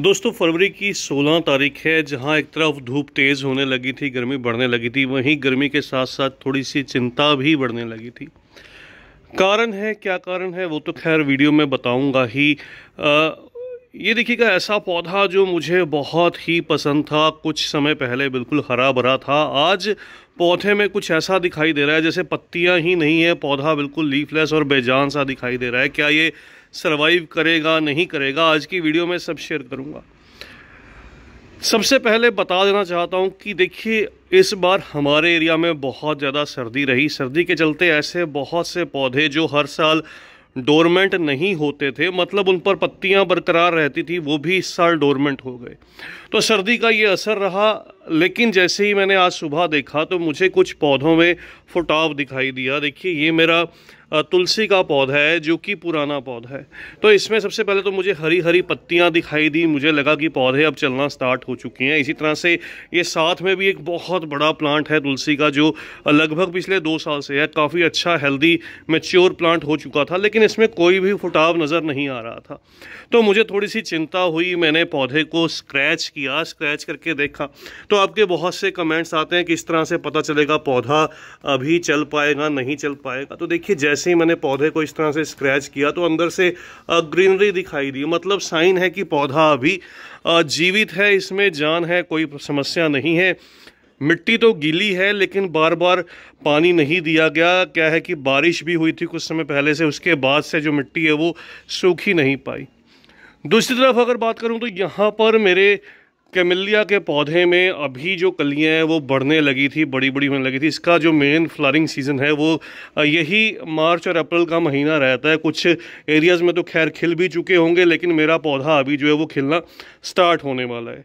दोस्तों फरवरी की 16 तारीख है जहां एक तरफ धूप तेज़ होने लगी थी गर्मी बढ़ने लगी थी वहीं गर्मी के साथ साथ थोड़ी सी चिंता भी बढ़ने लगी थी कारण है क्या कारण है वो तो खैर वीडियो में बताऊंगा ही आ, ये देखिएगा ऐसा पौधा जो मुझे बहुत ही पसंद था कुछ समय पहले बिल्कुल हरा भरा था आज पौधे में कुछ ऐसा दिखाई दे रहा है जैसे पत्तियाँ ही नहीं है पौधा बिल्कुल लीफलेस और बेजान सा दिखाई दे रहा है क्या ये सरवाइव करेगा नहीं करेगा आज की वीडियो में सब शेयर करूँगा सबसे पहले बता देना चाहता हूँ कि देखिए इस बार हमारे एरिया में बहुत ज़्यादा सर्दी रही सर्दी के चलते ऐसे बहुत से पौधे जो हर साल डोरमेंट नहीं होते थे मतलब उन पर पत्तियां बरकरार रहती थी वो भी इस साल डोरमेंट हो गए तो सर्दी का ये असर रहा लेकिन जैसे ही मैंने आज सुबह देखा तो मुझे कुछ पौधों में फुटाव दिखाई दिया देखिए ये मेरा तुलसी का पौधा है जो कि पुराना पौधा है तो इसमें सबसे पहले तो मुझे हरी हरी पत्तियाँ दिखाई दी मुझे लगा कि पौधे अब चलना स्टार्ट हो चुके हैं इसी तरह से ये साथ में भी एक बहुत बड़ा प्लांट है तुलसी का जो लगभग पिछले दो साल से है काफ़ी अच्छा हेल्दी मेच्योर प्लांट हो चुका था लेकिन इसमें कोई भी फुटाव नज़र नहीं आ रहा था तो मुझे थोड़ी सी चिंता हुई मैंने पौधे को स्क्रैच किया स्क्रैच करके देखा तो आपके बहुत से कमेंट्स आते हैं कि इस तरह से पता चलेगा पौधा अभी चल पाएगा नहीं चल पाएगा तो देखिए जैसे जैसे ही मैंने पौधे को इस तरह से स्क्रैच किया तो अंदर से ग्रीनरी दिखाई दी मतलब साइन है कि पौधा अभी जीवित है इसमें जान है कोई समस्या नहीं है मिट्टी तो गीली है लेकिन बार बार पानी नहीं दिया गया क्या है कि बारिश भी हुई थी कुछ समय पहले से उसके बाद से जो मिट्टी है वो सूखी नहीं पाई दूसरी तरफ अगर बात करूँ तो यहाँ पर मेरे कैमिलिया के पौधे में अभी जो कलियां हैं वो बढ़ने लगी थी बड़ी बड़ी होने लगी थी इसका जो मेन फ्लारिंग सीज़न है वो यही मार्च और अप्रैल का महीना रहता है कुछ एरियाज़ में तो खैर खिल भी चुके होंगे लेकिन मेरा पौधा अभी जो है वो खिलना स्टार्ट होने वाला है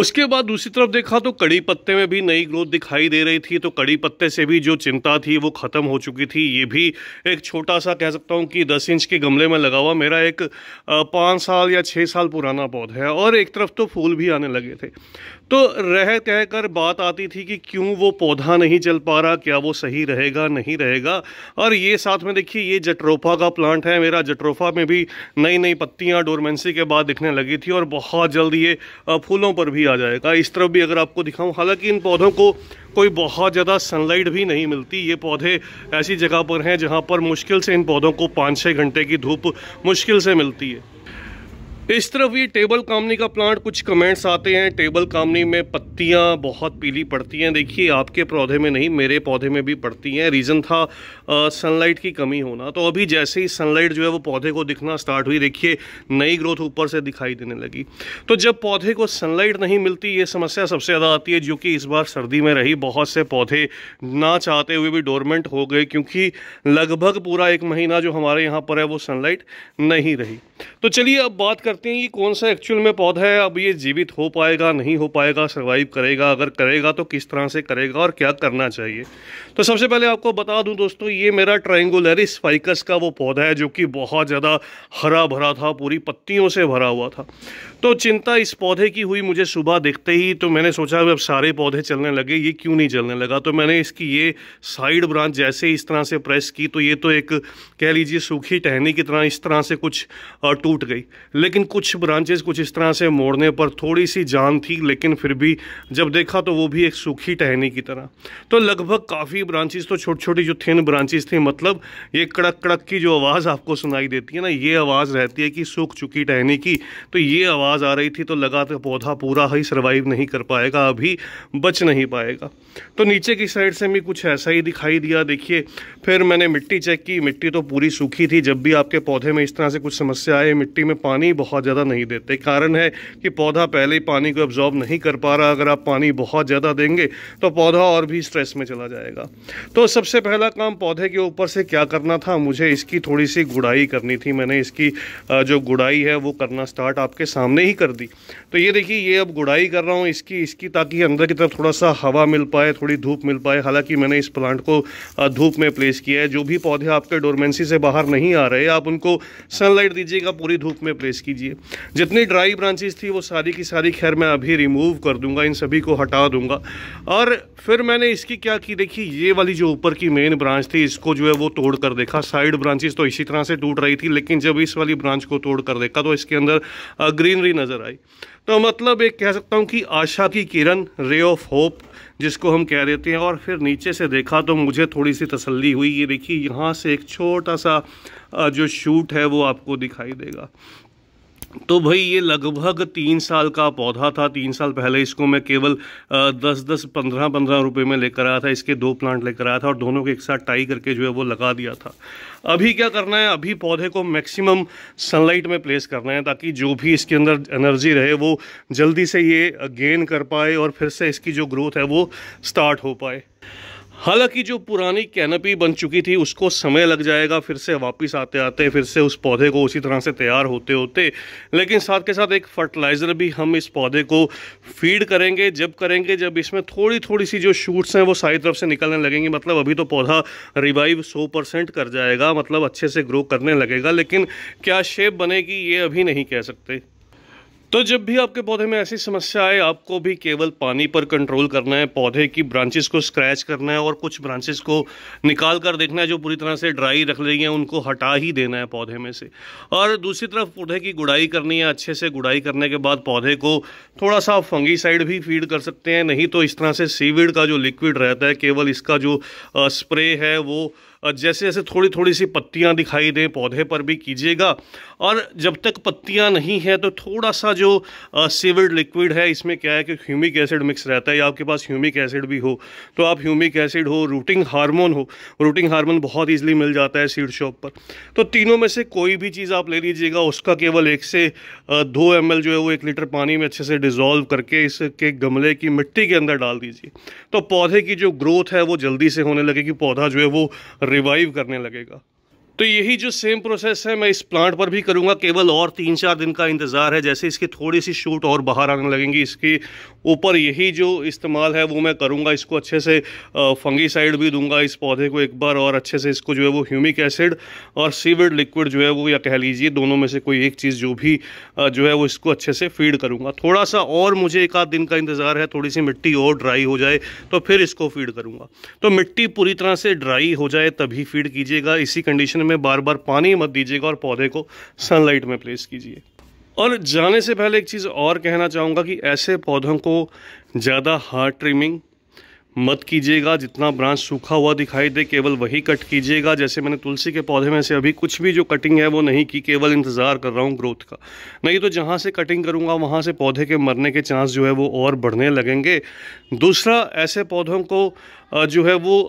उसके बाद दूसरी तरफ देखा तो कड़ी पत्ते में भी नई ग्रोथ दिखाई दे रही थी तो कड़ी पत्ते से भी जो चिंता थी वो ख़त्म हो चुकी थी ये भी एक छोटा सा कह सकता हूँ कि दस इंच के गमले में लगा हुआ मेरा एक पाँच साल या छः साल पुराना पौधा है और एक तरफ तो फूल भी आने लगे थे तो रह कह कर बात आती थी कि क्यों वो पौधा नहीं चल पा रहा क्या वो सही रहेगा नहीं रहेगा और ये साथ में देखिए ये जटरोफा का प्लांट है मेरा जटरोफा में भी नई नई पत्तियाँ डोरमेंसी के बाद दिखने लगी थी और बहुत जल्द ये फूलों पर भी आ जाएगा इस तरफ भी अगर आपको दिखाऊँ हालांकि इन पौधों को कोई बहुत ज़्यादा सनलाइट भी नहीं मिलती ये पौधे ऐसी जगह पर हैं जहाँ पर मुश्किल से इन पौधों को पाँच छः घंटे की धूप मुश्किल से मिलती है इस तरफ ये टेबल कामनी का प्लांट कुछ कमेंट्स आते हैं टेबल कामनी में पत्तियां बहुत पीली पड़ती हैं देखिए आपके पौधे में नहीं मेरे पौधे में भी पड़ती हैं रीज़न था सनलाइट की कमी होना तो अभी जैसे ही सनलाइट जो है वो पौधे को दिखना स्टार्ट हुई देखिए नई ग्रोथ ऊपर से दिखाई देने लगी तो जब पौधे को सनलाइट नहीं मिलती ये समस्या सबसे ज़्यादा आती है जो कि इस बार सर्दी में रही बहुत से पौधे ना चाहते हुए भी डोरमेंट हो गए क्योंकि लगभग पूरा एक महीना जो हमारे यहाँ पर है वो सनलाइट नहीं रही तो चलिए अब बात कर करते हैं कि कौन सा एक्चुअल में पौधा है अब ये जीवित हो पाएगा नहीं हो पाएगा सर्वाइव करेगा अगर करेगा तो किस तरह से करेगा और क्या करना चाहिए तो सबसे पहले आपको बता दूं दोस्तों ये मेरा ट्राइंगुलरिस फाइकस का वो पौधा है जो कि बहुत ज़्यादा हरा भरा था पूरी पत्तियों से भरा हुआ था तो चिंता इस पौधे की हुई मुझे सुबह देखते ही तो मैंने सोचा अब सारे पौधे चलने लगे ये क्यों नहीं चलने लगा तो मैंने इसकी ये साइड ब्रांच जैसे इस तरह से प्रेस की तो ये तो एक कह लीजिए सूखी टहनी की तरह इस तरह से कुछ टूट गई लेकिन लेकिन कुछ ब्रांचेस कुछ इस तरह से मोड़ने पर थोड़ी सी जान थी लेकिन फिर भी जब देखा तो वो भी एक सूखी टहनी की तरह तो लगभग काफ़ी ब्रांचेस तो छोटी छोटी जो थिन ब्रांचेस थी मतलब ये कड़क कड़क की जो आवाज़ आपको सुनाई देती है ना ये आवाज़ रहती है कि सूख चुकी टहनी की तो ये आवाज़ आ रही थी तो लगा तो पौधा पूरा ही सर्वाइव नहीं कर पाएगा अभी बच नहीं पाएगा तो नीचे की साइड से भी कुछ ऐसा ही दिखाई दिया देखिए फिर मैंने मिट्टी चेक की मिट्टी तो पूरी सूखी थी जब भी आपके पौधे में इस तरह से कुछ समस्या आए मिट्टी में पानी बहुत बहुत ज़्यादा नहीं देते कारण है कि पौधा पहले ही पानी को एब्जॉर्ब नहीं कर पा रहा अगर आप पानी बहुत ज़्यादा देंगे तो पौधा और भी स्ट्रेस में चला जाएगा तो सबसे पहला काम पौधे के ऊपर से क्या करना था मुझे इसकी थोड़ी सी गुड़ाई करनी थी मैंने इसकी जो गुड़ाई है वो करना स्टार्ट आपके सामने ही कर दी तो ये देखिए ये अब गुड़ाई कर रहा हूँ इसकी इसकी ताकि अंदर की तरफ थोड़ा सा हवा मिल पाए थोड़ी धूप मिल पाए हालांकि मैंने इस प्लांट को धूप में प्लेस किया है जो भी पौधे आपके डोरमेंसी से बाहर नहीं आ रहे आप उनको सनलाइट दीजिएगा पूरी धूप में प्लेस कीजिए दीजिए जितनी ड्राई ब्रांचेस थी वो सारी की सारी खैर मैं अभी रिमूव कर दूंगा इन सभी को हटा दूंगा और फिर मैंने इसकी क्या की देखी ये वाली जो ऊपर की मेन ब्रांच थी इसको जो है वो तोड़ कर देखा साइड ब्रांचेस तो इसी तरह से टूट रही थी लेकिन जब इस वाली ब्रांच को तोड़ कर देखा तो इसके अंदर ग्रीनरी नज़र आई तो मतलब एक कह सकता हूँ कि आशा की किरण रे ऑफ होप जिसको हम कह देते हैं और फिर नीचे से देखा तो मुझे थोड़ी सी तसल्ली हुई ये देखिए यहाँ से एक छोटा सा जो शूट है वो आपको दिखाई देगा तो भाई ये लगभग तीन साल का पौधा था तीन साल पहले इसको मैं केवल दस दस पंद्रह पंद्रह रुपए में लेकर आया था इसके दो प्लांट लेकर आया था और दोनों के एक साथ टाई करके जो है वो लगा दिया था अभी क्या करना है अभी पौधे को मैक्सिमम सनलाइट में प्लेस करना है ताकि जो भी इसके अंदर एनर्जी रहे वो जल्दी से ये गेन कर पाए और फिर से इसकी जो ग्रोथ है वो स्टार्ट हो पाए हालांकि जो पुरानी कैनपी बन चुकी थी उसको समय लग जाएगा फिर से वापस आते आते फिर से उस पौधे को उसी तरह से तैयार होते होते लेकिन साथ के साथ एक फर्टिलाइज़र भी हम इस पौधे को फीड करेंगे जब करेंगे जब इसमें थोड़ी थोड़ी सी जो शूट्स हैं वो सारी तरफ से निकलने लगेंगी मतलब अभी तो पौधा रिवाइव सौ परसेंट कर जाएगा मतलब अच्छे से ग्रो करने लगेगा लेकिन क्या शेप बनेगी ये अभी नहीं कह सकते तो जब भी आपके पौधे में ऐसी समस्या आए आपको भी केवल पानी पर कंट्रोल करना है पौधे की ब्रांचेस को स्क्रैच करना है और कुछ ब्रांचेस को निकाल कर देखना है जो पूरी तरह से ड्राई रख रही हैं उनको हटा ही देना है पौधे में से और दूसरी तरफ पौधे की गुड़ाई करनी है अच्छे से गुड़ाई करने के बाद पौधे को थोड़ा सा फंगीसाइड भी फीड कर सकते हैं नहीं तो इस तरह से सीविड का जो लिक्विड रहता है केवल इसका जो स्प्रे है वो जैसे जैसे थोड़ी थोड़ी सी पत्तियाँ दिखाई दें पौधे पर भी कीजिएगा और जब तक पत्तियाँ नहीं हैं तो थोड़ा सा जो सीविड लिक्विड है इसमें क्या है कि ह्यूमिक एसिड मिक्स रहता है या आपके पास ह्यूमिक एसिड भी हो तो आप ह्यूमिक एसिड हो रूटिंग हारमोन हो रूटिंग हारमोन बहुत ईजिली मिल जाता है सीड शॉप पर तो तीनों में से कोई भी चीज़ आप ले लीजिएगा उसका केवल एक से दो एम जो है वो एक लीटर पानी में अच्छे से डिज़ोल्व करके इसके गमले की मिट्टी के अंदर डाल दीजिए तो पौधे की जो ग्रोथ है वो जल्दी से होने लगेगी पौधा जो है वो रिवाइव करने लगेगा तो यही जो सेम प्रोसेस है मैं इस प्लांट पर भी करूँगा केवल और तीन चार दिन का इंतज़ार है जैसे इसकी थोड़ी सी शूट और बाहर आने लगेंगी इसके ऊपर यही जो इस्तेमाल है वो मैं करूँगा इसको अच्छे से फंगी साइड भी दूंगा इस पौधे को एक बार और अच्छे से इसको जो है वो ह्यूमिक एसिड और सीविड लिक्विड जो है वो या कह लीजिए दोनों में से कोई एक चीज़ जो भी जो है वो इसको अच्छे से फीड करूँगा थोड़ा सा और मुझे एक आध दिन का इंतज़ार है थोड़ी सी मिट्टी और ड्राई हो जाए तो फिर इसको फीड करूँगा तो मिट्टी पूरी तरह से ड्राई हो जाए तभी फीड कीजिएगा इसी कंडीशन में बार बार पानी मत दीजिएगा और पौधे को सनलाइट में प्लेस कीजिए और जाने से पहले एक चीज़ और कहना चाहूँगा कि ऐसे पौधों को ज़्यादा हार्ड ट्रिमिंग मत कीजिएगा जितना ब्रांच सूखा हुआ दिखाई दे केवल वही कट कीजिएगा जैसे मैंने तुलसी के पौधे में से अभी कुछ भी जो कटिंग है वो नहीं की केवल इंतज़ार कर रहा हूँ ग्रोथ का नहीं तो जहाँ से कटिंग करूँगा वहाँ से पौधे के मरने के चांस जो है वो और बढ़ने लगेंगे दूसरा ऐसे पौधों को जो है वो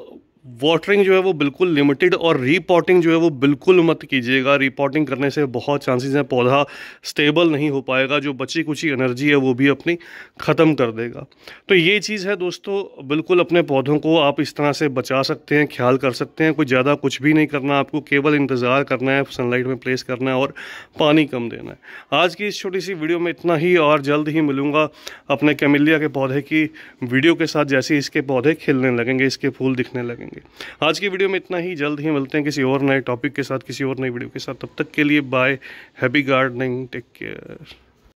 वाटरिंग जो है वो बिल्कुल लिमिटेड और रिपोर्टिंग जो है वो बिल्कुल मत कीजिएगा रीपॉटिंग करने से बहुत चांसेस हैं पौधा स्टेबल नहीं हो पाएगा जो बची कुची एनर्जी है वो भी अपनी ख़त्म कर देगा तो ये चीज़ है दोस्तों बिल्कुल अपने पौधों को आप इस तरह से बचा सकते हैं ख्याल कर सकते हैं कोई ज़्यादा कुछ भी नहीं करना आपको केवल इंतज़ार करना है सनलाइट में प्लेस करना है और पानी कम देना है आज की इस छोटी सी वीडियो में इतना ही और जल्द ही मिलूँगा अपने कैमिलिया के पौधे की वीडियो के साथ जैसे इसके पौधे खिलने लगेंगे इसके फूल दिखने लगेंगे करेंगे आज की वीडियो में इतना ही जल्द ही मिलते हैं किसी और नए टॉपिक के साथ किसी और नई वीडियो के साथ तब तक के लिए bye happy gardening take care